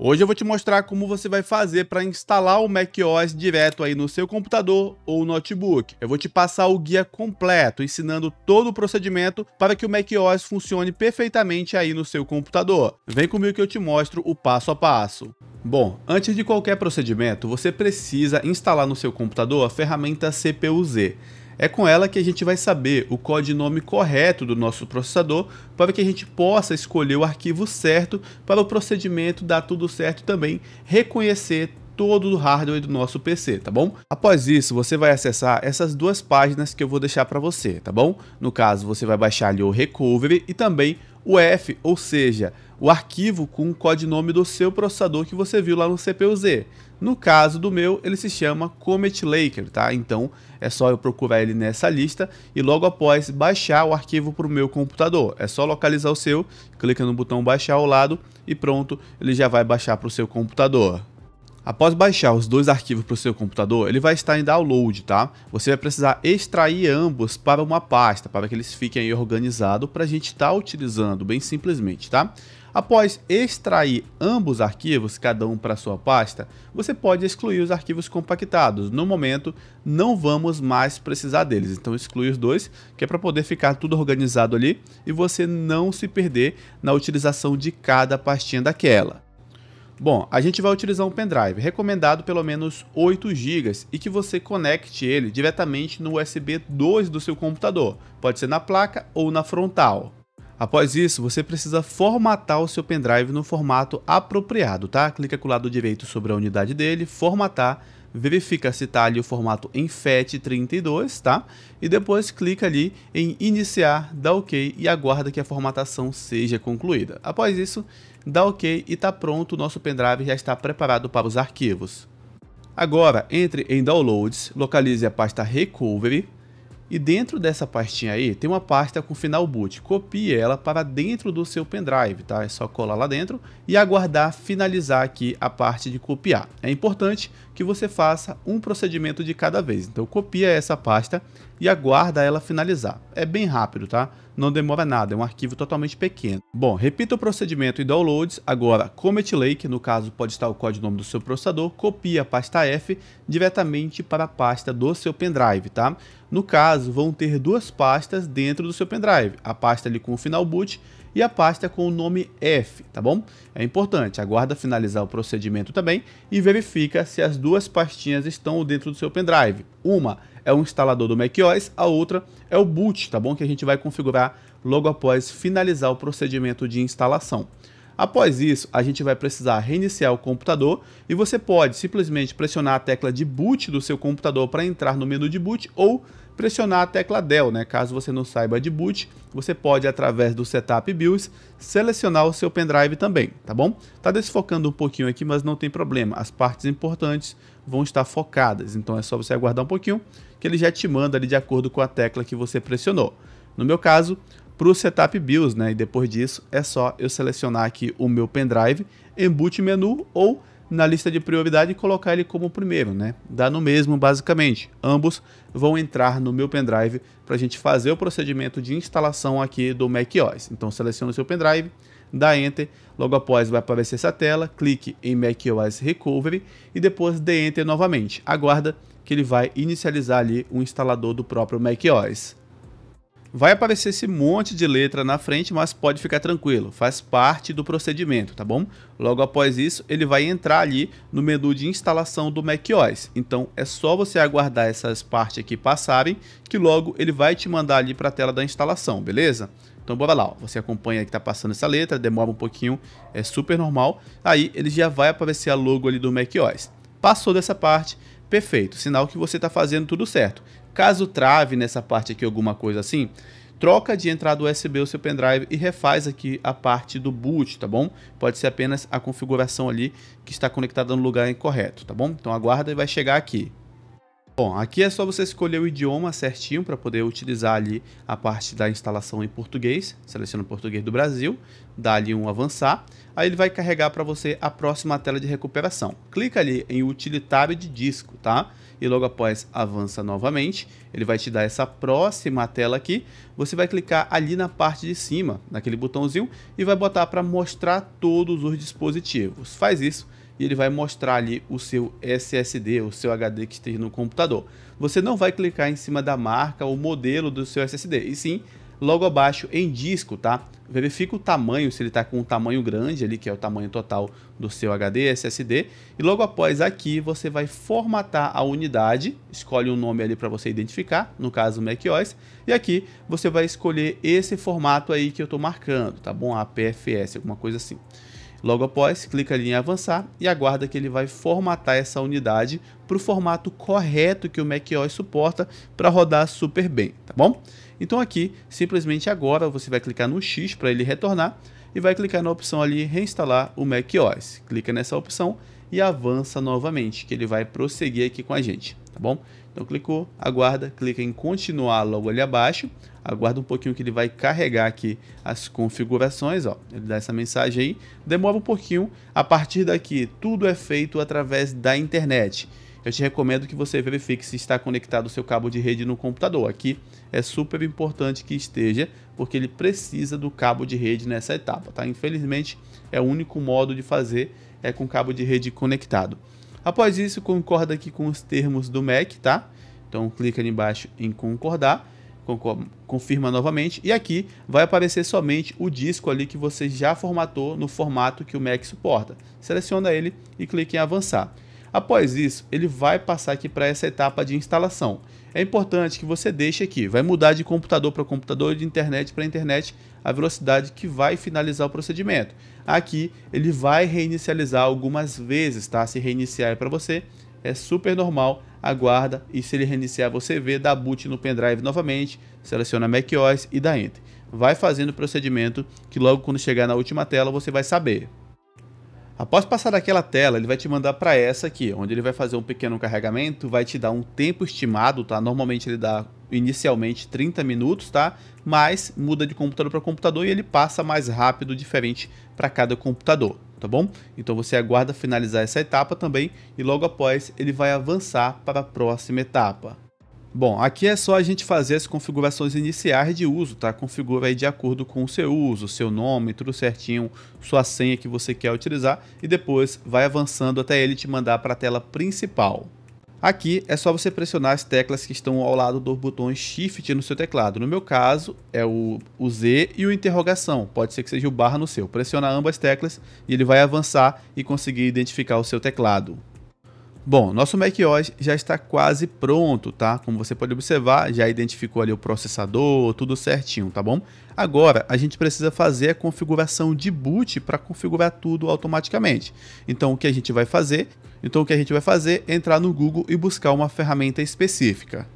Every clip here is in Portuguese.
Hoje eu vou te mostrar como você vai fazer para instalar o macOS direto aí no seu computador ou notebook. Eu vou te passar o guia completo, ensinando todo o procedimento para que o macOS funcione perfeitamente aí no seu computador. Vem comigo que eu te mostro o passo a passo. Bom, antes de qualquer procedimento, você precisa instalar no seu computador a ferramenta CPU-Z. É com ela que a gente vai saber o codinome correto do nosso processador para que a gente possa escolher o arquivo certo para o procedimento dar tudo certo também reconhecer todo o hardware do nosso PC, tá bom? Após isso, você vai acessar essas duas páginas que eu vou deixar para você, tá bom? No caso, você vai baixar ali o Recovery e também o F, ou seja, o arquivo com o codinome do seu processador que você viu lá no CPU-Z. No caso do meu, ele se chama Comet Laker, tá? Então é só eu procurar ele nessa lista e logo após baixar o arquivo para o meu computador. É só localizar o seu, clica no botão baixar ao lado e pronto, ele já vai baixar para o seu computador. Após baixar os dois arquivos para o seu computador, ele vai estar em download, tá? Você vai precisar extrair ambos para uma pasta, para que eles fiquem aí organizados para a gente estar tá utilizando, bem simplesmente, tá? Após extrair ambos arquivos, cada um para sua pasta, você pode excluir os arquivos compactados. No momento, não vamos mais precisar deles, então exclui os dois, que é para poder ficar tudo organizado ali e você não se perder na utilização de cada pastinha daquela. Bom, a gente vai utilizar um pendrive, recomendado pelo menos 8 GB e que você conecte ele diretamente no USB 2 do seu computador, pode ser na placa ou na frontal. Após isso, você precisa formatar o seu pendrive no formato apropriado, tá? Clica com o lado direito sobre a unidade dele, formatar verifica se está ali o formato em FAT32, tá? E depois clica ali em iniciar, dá OK e aguarda que a formatação seja concluída. Após isso, dá OK e está pronto, o nosso pendrive já está preparado para os arquivos. Agora, entre em Downloads, localize a pasta Recovery, e dentro dessa pastinha aí, tem uma pasta com final boot. Copie ela para dentro do seu pendrive, tá? É só colar lá dentro e aguardar finalizar aqui a parte de copiar. É importante que você faça um procedimento de cada vez. Então copia essa pasta e aguarda ela finalizar. É bem rápido, tá? não demora nada, é um arquivo totalmente pequeno. Bom, repita o procedimento em downloads, agora Comet Lake, no caso pode estar o código-nome do seu processador, copia a pasta F diretamente para a pasta do seu pendrive, tá? No caso, vão ter duas pastas dentro do seu pendrive, a pasta ali com o final boot e a pasta com o nome F, tá bom? É importante, aguarda finalizar o procedimento também e verifica se as duas pastinhas estão dentro do seu pendrive. Uma é o instalador do macOS, a outra é o boot, tá bom? Que a gente vai configurar logo após finalizar o procedimento de instalação. Após isso, a gente vai precisar reiniciar o computador e você pode simplesmente pressionar a tecla de boot do seu computador para entrar no menu de boot ou pressionar a tecla Del, né? Caso você não saiba de boot, você pode através do Setup BIOS selecionar o seu pendrive também, tá bom? Tá desfocando um pouquinho aqui, mas não tem problema. As partes importantes vão estar focadas, então é só você aguardar um pouquinho que ele já te manda ali de acordo com a tecla que você pressionou. No meu caso, para o setup BIOS, né? E depois disso é só eu selecionar aqui o meu pendrive em boot menu ou na lista de prioridade e colocar ele como primeiro, né? Dá no mesmo basicamente. Ambos vão entrar no meu pendrive para a gente fazer o procedimento de instalação aqui do macOS. Então seleciona o seu pendrive, dá Enter, logo após vai aparecer essa tela, clique em macOS Recovery e depois dê Enter novamente. Aguarda que ele vai inicializar ali o instalador do próprio macOS. Vai aparecer esse monte de letra na frente, mas pode ficar tranquilo, faz parte do procedimento, tá bom? Logo após isso, ele vai entrar ali no menu de instalação do macOS. Então é só você aguardar essas partes aqui passarem, que logo ele vai te mandar ali para a tela da instalação, beleza? Então bora lá, ó. você acompanha que tá passando essa letra, demora um pouquinho, é super normal. Aí ele já vai aparecer a logo ali do macOS. Passou dessa parte, perfeito, sinal que você está fazendo tudo certo. Caso trave nessa parte aqui alguma coisa assim, troca de entrada USB o seu pendrive e refaz aqui a parte do boot, tá bom? Pode ser apenas a configuração ali que está conectada no lugar incorreto, tá bom? Então aguarda e vai chegar aqui. Bom, aqui é só você escolher o idioma certinho para poder utilizar ali a parte da instalação em português. Seleciona o português do Brasil, dá ali um avançar. Aí ele vai carregar para você a próxima tela de recuperação. Clica ali em utilitário de disco, tá? E logo após avança novamente, ele vai te dar essa próxima tela aqui. Você vai clicar ali na parte de cima, naquele botãozinho, e vai botar para mostrar todos os dispositivos. Faz isso e ele vai mostrar ali o seu SSD, o seu HD que esteja no computador. Você não vai clicar em cima da marca ou modelo do seu SSD, e sim logo abaixo em disco, tá? Verifica o tamanho, se ele está com um tamanho grande ali, que é o tamanho total do seu HD SSD. E logo após aqui, você vai formatar a unidade, escolhe um nome ali para você identificar, no caso macOS. E aqui você vai escolher esse formato aí que eu estou marcando, tá bom? APFS, alguma coisa assim. Logo após, clica ali em avançar e aguarda que ele vai formatar essa unidade para o formato correto que o macOS suporta para rodar super bem, tá bom? Então aqui, simplesmente agora, você vai clicar no X para ele retornar e vai clicar na opção ali reinstalar o macOS. Clica nessa opção e avança novamente, que ele vai prosseguir aqui com a gente, tá bom? Então clicou, aguarda, clica em continuar logo ali abaixo, aguarda um pouquinho que ele vai carregar aqui as configurações, ó. Ele dá essa mensagem aí, demora um pouquinho. A partir daqui, tudo é feito através da internet. Eu te recomendo que você verifique se está conectado o seu cabo de rede no computador. Aqui é super importante que esteja, porque ele precisa do cabo de rede nessa etapa, tá? Infelizmente, é o único modo de fazer é com cabo de rede conectado. Após isso, concorda aqui com os termos do MEC, tá? Então clica ali embaixo em concordar, confirma novamente e aqui vai aparecer somente o disco ali que você já formatou no formato que o Mac suporta. Seleciona ele e clique em avançar. Após isso, ele vai passar aqui para essa etapa de instalação. É importante que você deixe aqui, vai mudar de computador para computador, de internet para internet, a velocidade que vai finalizar o procedimento. Aqui ele vai reinicializar algumas vezes, tá? Se reiniciar é para você, é super normal, aguarda e se ele reiniciar você vê, dá boot no pendrive novamente, seleciona macOS e dá Enter. Vai fazendo o procedimento que logo quando chegar na última tela você vai saber. Após passar daquela tela, ele vai te mandar para essa aqui, onde ele vai fazer um pequeno carregamento, vai te dar um tempo estimado, tá? Normalmente ele dá inicialmente 30 minutos, tá? Mas muda de computador para computador e ele passa mais rápido, diferente para cada computador, tá bom? Então você aguarda finalizar essa etapa também e logo após ele vai avançar para a próxima etapa. Bom, aqui é só a gente fazer as configurações iniciais de uso, tá? Configura aí de acordo com o seu uso, seu nome, tudo certinho, sua senha que você quer utilizar e depois vai avançando até ele te mandar para a tela principal. Aqui é só você pressionar as teclas que estão ao lado dos botões Shift no seu teclado. No meu caso, é o, o Z e o interrogação. Pode ser que seja o barra no seu. Pressiona ambas teclas e ele vai avançar e conseguir identificar o seu teclado. Bom, nosso macOS já está quase pronto, tá? Como você pode observar, já identificou ali o processador, tudo certinho, tá bom? Agora, a gente precisa fazer a configuração de boot para configurar tudo automaticamente. Então, o que a gente vai fazer? Então, o que a gente vai fazer é entrar no Google e buscar uma ferramenta específica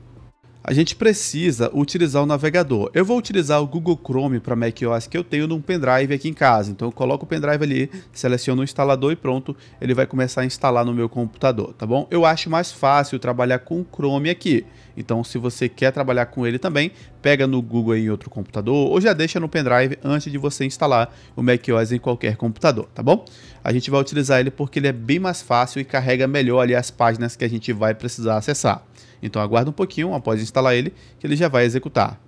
a gente precisa utilizar o navegador. Eu vou utilizar o Google Chrome para macOS que eu tenho num pendrive aqui em casa. Então eu coloco o pendrive ali, seleciono o instalador e pronto, ele vai começar a instalar no meu computador, tá bom? Eu acho mais fácil trabalhar com o Chrome aqui. Então se você quer trabalhar com ele também, pega no Google em outro computador ou já deixa no pendrive antes de você instalar o macOS em qualquer computador, tá bom? A gente vai utilizar ele porque ele é bem mais fácil e carrega melhor ali as páginas que a gente vai precisar acessar. Então aguarda um pouquinho após instalar ele, que ele já vai executar.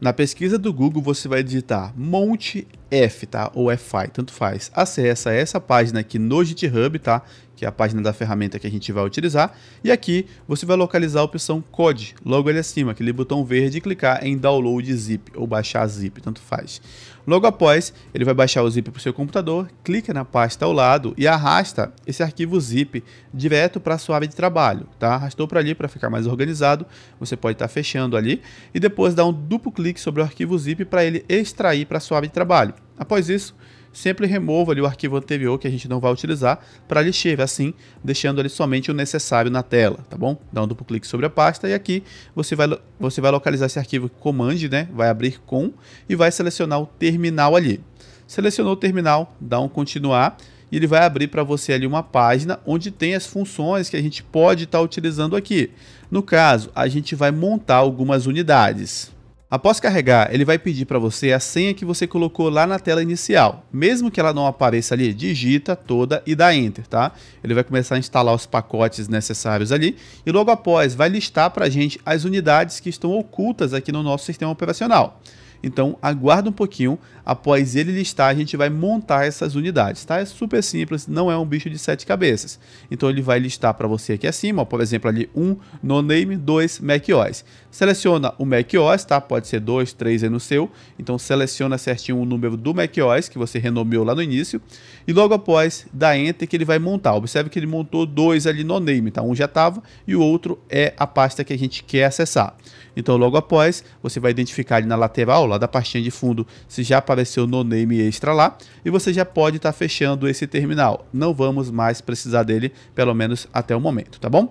Na pesquisa do Google você vai digitar Monte F, tá? Ou FI, tanto faz. Acessa essa página aqui no GitHub, tá? que é a página da ferramenta que a gente vai utilizar, e aqui você vai localizar a opção Code, logo ali acima, aquele botão verde, e clicar em Download Zip, ou baixar Zip, tanto faz. Logo após, ele vai baixar o zip para o seu computador, clica na pasta ao lado e arrasta esse arquivo zip direto para a sua área de trabalho, tá? Arrastou para ali para ficar mais organizado, você pode estar tá fechando ali e depois dar um duplo clique sobre o arquivo zip para ele extrair para a sua área de trabalho. Após isso, sempre remova ali o arquivo anterior que a gente não vai utilizar para a lixeira, assim deixando ali somente o necessário na tela, tá bom? Dá um duplo clique sobre a pasta e aqui você vai, você vai localizar esse arquivo comand, né? Vai abrir com e vai selecionar o terminal ali. Selecionou o terminal, dá um continuar e ele vai abrir para você ali uma página onde tem as funções que a gente pode estar tá utilizando aqui. No caso, a gente vai montar algumas unidades. Após carregar, ele vai pedir para você a senha que você colocou lá na tela inicial. Mesmo que ela não apareça ali, digita toda e dá Enter, tá? Ele vai começar a instalar os pacotes necessários ali e logo após vai listar para a gente as unidades que estão ocultas aqui no nosso sistema operacional. Então, aguarda um pouquinho. Após ele listar, a gente vai montar essas unidades, tá? É super simples, não é um bicho de sete cabeças. Então, ele vai listar para você aqui acima, ó, por exemplo, ali um no name, dois macOS. Seleciona o macOS, tá? Pode ser dois, três aí no seu. Então, seleciona certinho o número do macOS que você renomeou lá no início. E logo após, dá Enter que ele vai montar. Observe que ele montou dois ali no name, tá? Um já estava e o outro é a pasta que a gente quer acessar. Então, logo após, você vai identificar ali na lateral, lá da pastinha de fundo, se já apareceu no name extra lá, e você já pode estar tá fechando esse terminal. Não vamos mais precisar dele, pelo menos até o momento, tá bom?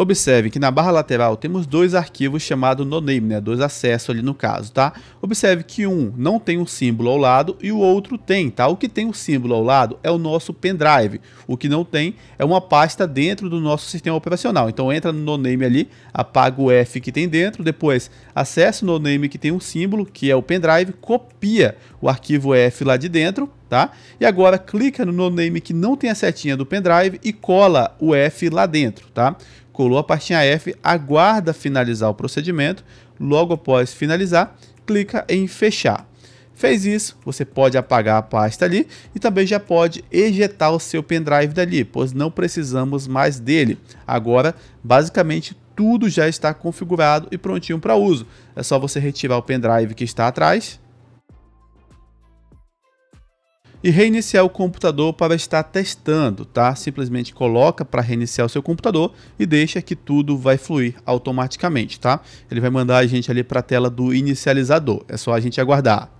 Observe que na barra lateral temos dois arquivos chamados noname, né? dois acessos ali no caso, tá? Observe que um não tem um símbolo ao lado e o outro tem, tá? O que tem um símbolo ao lado é o nosso pendrive, o que não tem é uma pasta dentro do nosso sistema operacional. Então entra no noname ali, apaga o F que tem dentro, depois acessa o noname que tem um símbolo, que é o pendrive, copia o arquivo F lá de dentro, tá? E agora clica no noname que não tem a setinha do pendrive e cola o F lá dentro, tá? Colou a pastinha F, aguarda finalizar o procedimento. Logo após finalizar, clica em fechar. Fez isso, você pode apagar a pasta ali e também já pode ejetar o seu pendrive dali, pois não precisamos mais dele. Agora, basicamente, tudo já está configurado e prontinho para uso. É só você retirar o pendrive que está atrás e reiniciar o computador para estar testando, tá? Simplesmente coloca para reiniciar o seu computador e deixa que tudo vai fluir automaticamente, tá? Ele vai mandar a gente ali para a tela do inicializador, é só a gente aguardar.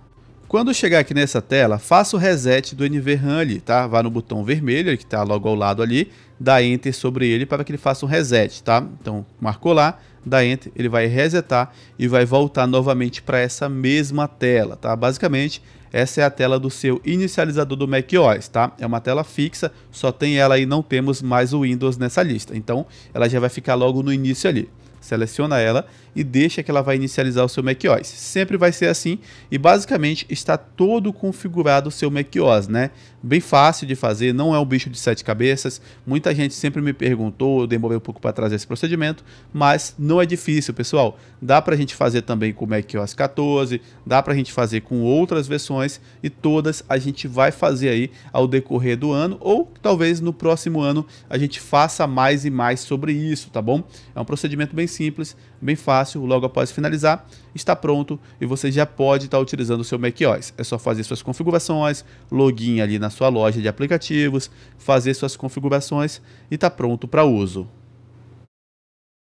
Quando chegar aqui nessa tela, faça o reset do NVRAM ali, tá? Vá no botão vermelho que está logo ao lado ali, dá Enter sobre ele para que ele faça um reset, tá? Então, marcou lá, dá Enter, ele vai resetar e vai voltar novamente para essa mesma tela, tá? Basicamente, essa é a tela do seu inicializador do macOS, tá? É uma tela fixa, só tem ela e não temos mais o Windows nessa lista. Então, ela já vai ficar logo no início ali seleciona ela e deixa que ela vai inicializar o seu macOS. Sempre vai ser assim e basicamente está todo configurado o seu macOS, né? Bem fácil de fazer, não é um bicho de sete cabeças. Muita gente sempre me perguntou, eu demorei um pouco para trazer esse procedimento, mas não é difícil, pessoal. Dá para a gente fazer também com o macOS 14, dá para a gente fazer com outras versões e todas a gente vai fazer aí ao decorrer do ano ou talvez no próximo ano a gente faça mais e mais sobre isso, tá bom? É um procedimento bem simples, bem fácil, logo após finalizar, está pronto e você já pode estar utilizando o seu macOS. É só fazer suas configurações, login ali na sua loja de aplicativos, fazer suas configurações e está pronto para uso.